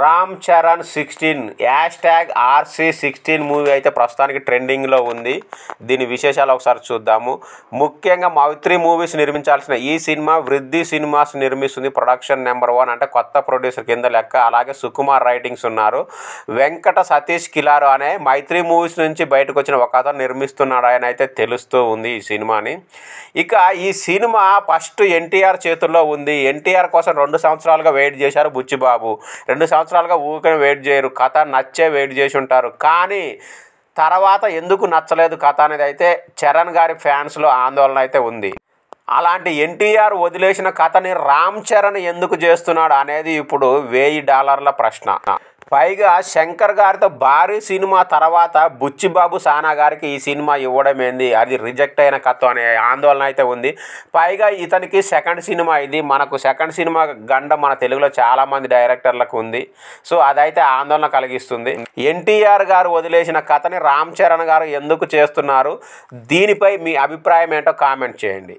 Ram Charan sixteen hash tag RC sixteen movie అయితే ప్రస్తుతానికి ట్రెండింగ్లో ఉంది దీని విశేషాలు ఒకసారి చూద్దాము ముఖ్యంగా మైత్రి మూవీస్ నిర్మించాల్సిన ఈ సినిమా వృద్ధి సినిమాస్ నిర్మిస్తుంది ప్రొడక్షన్ నెంబర్ వన్ అంటే కొత్త ప్రొడ్యూసర్ కింద లెక్క అలాగే సుకుమార్ రైటింగ్స్ ఉన్నారు వెంకట సతీష్ కిలారు అనే మైత్రి మూవీస్ నుంచి బయటకు వచ్చిన ఒక కథ నిర్మిస్తున్నాడు ఆయన అయితే తెలుస్తూ ఉంది ఈ సినిమాని ఇక ఈ సినిమా ఫస్ట్ ఎన్టీఆర్ చేతుల్లో ఉంది ఎన్టీఆర్ కోసం రెండు సంవత్సరాలుగా వెయిట్ చేశారు బుచ్చిబాబు రెండు సంవత్సరాలుగా ఊరికనే వెయిట్ చేయరు కథ నచ్చే వెయిట్ చేసి ఉంటారు కానీ తర్వాత ఎందుకు నచ్చలేదు కథ అనేది అయితే చరణ్ గారి ఫ్యాన్స్లో ఆందోళన అయితే ఉంది అలాంటి ఎన్టీఆర్ వదిలేసిన కథని రామ్ చరణ్ ఎందుకు చేస్తున్నాడు అనేది ఇప్పుడు వెయ్యి డాలర్ల ప్రశ్న పైగా శంకర్ గారితో భారీ సినిమా తర్వాత బుచ్చిబాబు సానా గారికి ఈ సినిమా ఇవ్వడం ఏంది అది రిజెక్ట్ అయిన కథ అనే ఆందోళన అయితే ఉంది పైగా ఇతనికి సెకండ్ సినిమా ఇది మనకు సెకండ్ సినిమా గండ మన తెలుగులో చాలామంది డైరెక్టర్లకు ఉంది సో అదైతే ఆందోళన కలిగిస్తుంది ఎన్టీఆర్ గారు వదిలేసిన కథని రామ్ చరణ్ గారు ఎందుకు చేస్తున్నారు దీనిపై మీ అభిప్రాయం ఏంటో కామెంట్ చేయండి